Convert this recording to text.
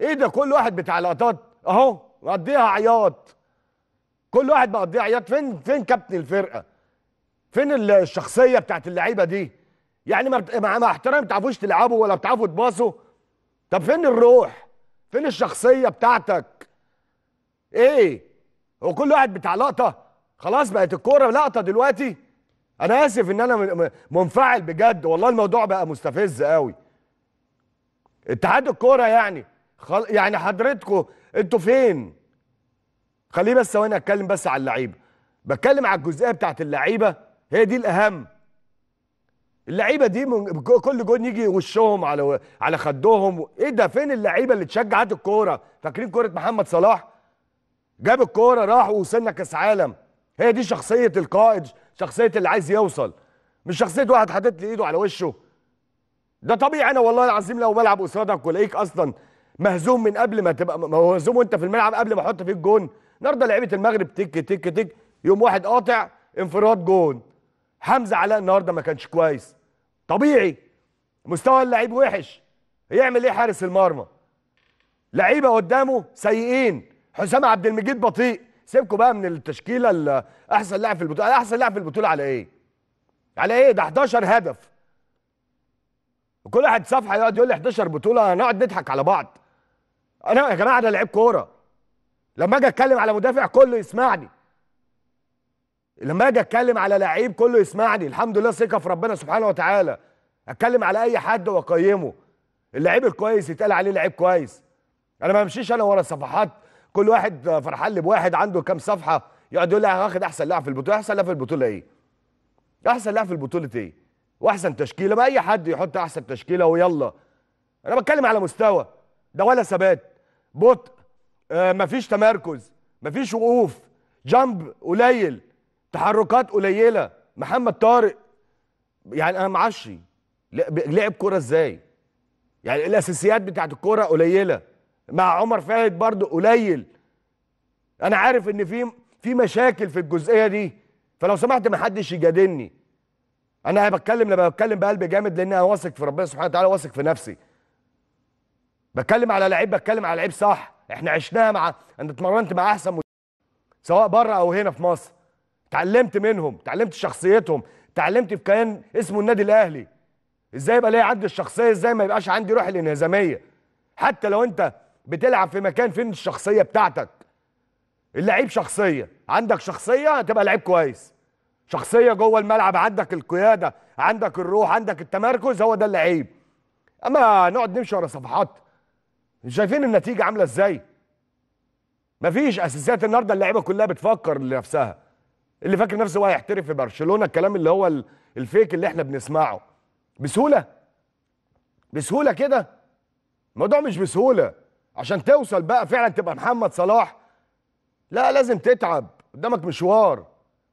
ايه ده كل واحد بتاع لقطات اهو مقضيها عياط كل واحد مقضيها عياط فين فين كابتن الفرقه فين الشخصيه بتاعت اللعيبه دي يعني مع مع احترام ما بتعرفوش تلعبوا ولا بتعرفوا تباصوا طب فين الروح فين الشخصيه بتاعتك ايه هو كل واحد بتاع لقطه خلاص بقت الكوره لقطه دلوقتي انا اسف ان انا منفعل بجد والله الموضوع بقى مستفز قوي اتحاد الكوره يعني خل... يعني حضرتكوا انتوا فين خليه بس ثواني اتكلم بس على اللعيبه بتكلم على الجزئيه بتاعت اللعيبه هي دي الاهم اللعيبه دي من كل جون يجي وشهم على على خدهم ايه ده فين اللعيبه اللي تشجعت الكوره فاكرين كوره محمد صلاح جاب الكوره راح ووصلنا كاس عالم هي دي شخصيه القائد شخصيه اللي عايز يوصل مش شخصيه واحد حاطط لي ايده على وشه ده طبيعي انا والله العظيم لو بلعب قصادك ولاقيك اصلا مهزوم من قبل ما تبقى مهزوم وانت في الملعب قبل ما احط فيك جون النهارده لعيبه المغرب تك تك تك يوم واحد قاطع انفراد جون حمزه علاء النهارده ما كانش كويس طبيعي مستوى اللعيب وحش يعمل ايه حارس المرمى لعيبه قدامه سيئين حسام عبد المجيد بطيء سيبكم بقى من التشكيله احسن لاعب في البطوله احسن لاعب في البطوله على ايه على ايه ده 11 هدف وكل واحد صفحه يقعد يقول لي 11 بطوله هنقعد نضحك على بعض انا يا جماعه انا لعيب كوره لما اجي اتكلم على مدافع كله يسمعني لما اجي اتكلم على لعيب كله يسمعني الحمد لله ثقه في ربنا سبحانه وتعالى اتكلم على اي حد واقيمه اللعيب الكويس يتقال عليه لعيب كويس انا ما بمشيش انا ورا صفحات كل واحد فرحان لي بواحد عنده كام صفحه يقعد يقول لي هاخد احسن لاعب في البطوله احسن لاعب في البطوله ايه احسن لاعب في البطوله ايه واحسن تشكيله ما اي حد يحط احسن تشكيله ويلا انا بتكلم على مستوى ده ولا ثبات بطء آه مفيش تمركز مفيش وقوف جامب قليل تحركات قليله محمد طارق يعني انا معشي لعب كوره ازاي يعني الاساسيات بتاعت الكوره قليله مع عمر فهد برضو قليل انا عارف ان في في مشاكل في الجزئيه دي فلو سمحت ما حدش يجادلني انا بتكلم لما بتكلم بقلب جامد لان انا واثق في ربنا سبحانه وتعالى واثق في نفسي بتكلم على لعيب بتكلم على لعيب صح احنا عشناها مع انا اتمرنت مع احسن مدرب. سواء بره او هنا في مصر اتعلمت منهم اتعلمت شخصيتهم اتعلمت في كيان اسمه النادي الاهلي ازاي يبقى ليا عندي الشخصيه ازاي ما يبقاش عندي روح الانهزاميه حتى لو انت بتلعب في مكان فين الشخصيه بتاعتك اللعيب شخصيه عندك شخصيه هتبقى لعيب كويس شخصيه جوه الملعب عندك القياده عندك الروح عندك التمركز هو ده اللعيب اما نقعد نمشي ورا صفحات شايفين النتيجه عامله ازاي مفيش اساسيات النهارده اللعيبه كلها بتفكر لنفسها اللي فاكر نفسه هو هيحترف في برشلونه الكلام اللي هو الفيك اللي احنا بنسمعه بسهوله بسهوله كده الموضوع مش بسهوله عشان توصل بقى فعلا تبقى محمد صلاح لا لازم تتعب قدامك مشوار